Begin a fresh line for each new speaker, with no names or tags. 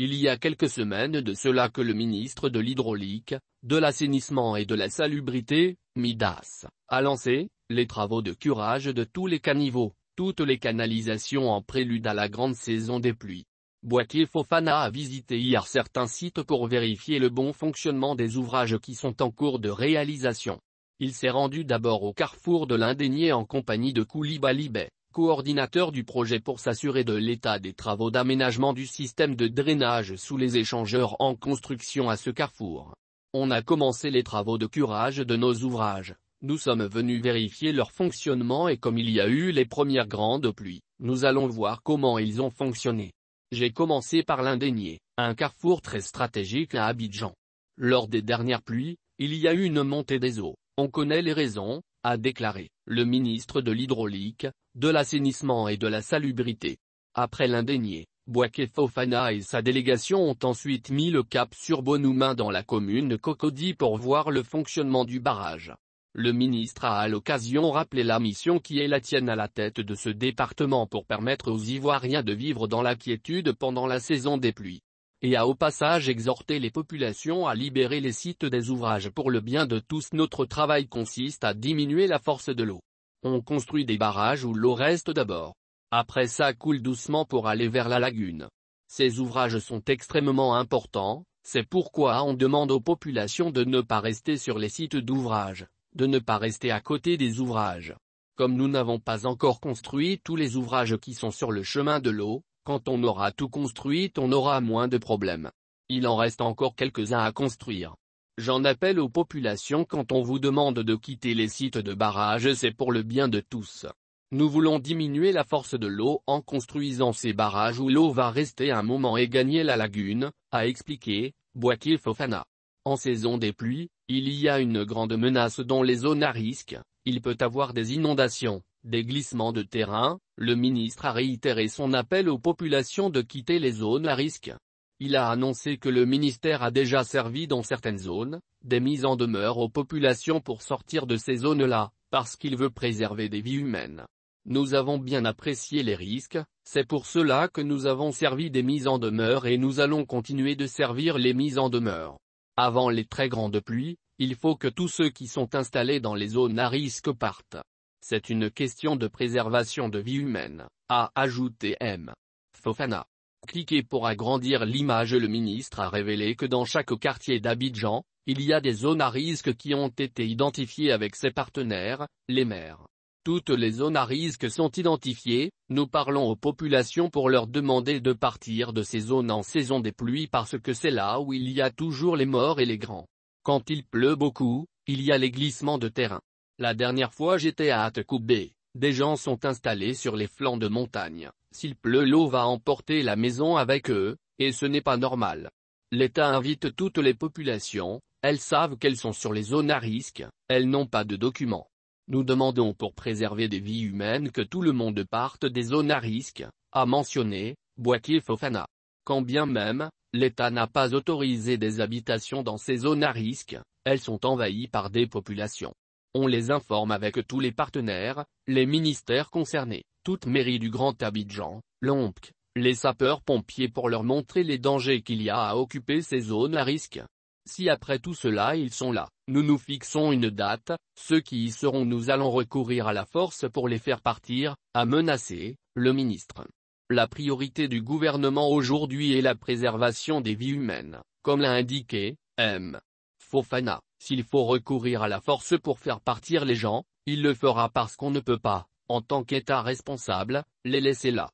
Il y a quelques semaines de cela que le ministre de l'Hydraulique, de l'Assainissement et de la Salubrité, Midas, a lancé, les travaux de curage de tous les caniveaux, toutes les canalisations en prélude à la grande saison des pluies. Boakye Fofana a visité hier certains sites pour vérifier le bon fonctionnement des ouvrages qui sont en cours de réalisation. Il s'est rendu d'abord au carrefour de l'Indénier en compagnie de Koulibaly Bay, coordinateur du projet pour s'assurer de l'état des travaux d'aménagement du système de drainage sous les échangeurs en construction à ce carrefour. On a commencé les travaux de curage de nos ouvrages. Nous sommes venus vérifier leur fonctionnement et comme il y a eu les premières grandes pluies, nous allons voir comment ils ont fonctionné. J'ai commencé par l'Indénier, un carrefour très stratégique à Abidjan. Lors des dernières pluies, il y a eu une montée des eaux, on connaît les raisons, a déclaré le ministre de l'Hydraulique, de l'Assainissement et de la Salubrité. Après l'indénié, Boaké Fofana et sa délégation ont ensuite mis le cap sur Bonoumain dans la commune de Cocody pour voir le fonctionnement du barrage. Le ministre a à l'occasion rappelé la mission qui est la tienne à la tête de ce département pour permettre aux Ivoiriens de vivre dans la quiétude pendant la saison des pluies et a au passage exhorté les populations à libérer les sites des ouvrages pour le bien de tous. Notre travail consiste à diminuer la force de l'eau. On construit des barrages où l'eau reste d'abord. Après ça coule doucement pour aller vers la lagune. Ces ouvrages sont extrêmement importants, c'est pourquoi on demande aux populations de ne pas rester sur les sites d'ouvrages, de ne pas rester à côté des ouvrages. Comme nous n'avons pas encore construit tous les ouvrages qui sont sur le chemin de l'eau, quand on aura tout construit on aura moins de problèmes. Il en reste encore quelques-uns à construire. J'en appelle aux populations quand on vous demande de quitter les sites de barrages c'est pour le bien de tous. Nous voulons diminuer la force de l'eau en construisant ces barrages où l'eau va rester un moment et gagner la lagune, a expliqué, Boakil Fofana. En saison des pluies, il y a une grande menace dans les zones à risque, il peut avoir des inondations des glissements de terrain, le ministre a réitéré son appel aux populations de quitter les zones à risque. Il a annoncé que le ministère a déjà servi dans certaines zones, des mises en demeure aux populations pour sortir de ces zones-là, parce qu'il veut préserver des vies humaines. Nous avons bien apprécié les risques, c'est pour cela que nous avons servi des mises en demeure et nous allons continuer de servir les mises en demeure. Avant les très grandes pluies, il faut que tous ceux qui sont installés dans les zones à risque partent. C'est une question de préservation de vie humaine, a ajouté M. Fofana. Cliquez pour agrandir l'image Le ministre a révélé que dans chaque quartier d'Abidjan, il y a des zones à risque qui ont été identifiées avec ses partenaires, les maires. Toutes les zones à risque sont identifiées, nous parlons aux populations pour leur demander de partir de ces zones en saison des pluies parce que c'est là où il y a toujours les morts et les grands. Quand il pleut beaucoup, il y a les glissements de terrain. La dernière fois j'étais à Atekoubé. Des gens sont installés sur les flancs de montagne. S'il pleut l'eau va emporter la maison avec eux, et ce n'est pas normal. L'État invite toutes les populations, elles savent qu'elles sont sur les zones à risque, elles n'ont pas de documents. Nous demandons pour préserver des vies humaines que tout le monde parte des zones à risque, a mentionné, Boakye Fofana. Quand bien même, l'État n'a pas autorisé des habitations dans ces zones à risque, elles sont envahies par des populations. On les informe avec tous les partenaires, les ministères concernés, toute mairie du Grand Abidjan, l'OMPC, les sapeurs-pompiers pour leur montrer les dangers qu'il y a à occuper ces zones à risque. Si après tout cela ils sont là, nous nous fixons une date, ceux qui y seront nous allons recourir à la force pour les faire partir, a menacé, le ministre. La priorité du gouvernement aujourd'hui est la préservation des vies humaines, comme l'a indiqué, M. Fofana. S'il faut recourir à la force pour faire partir les gens, il le fera parce qu'on ne peut pas, en tant qu'État responsable, les laisser là.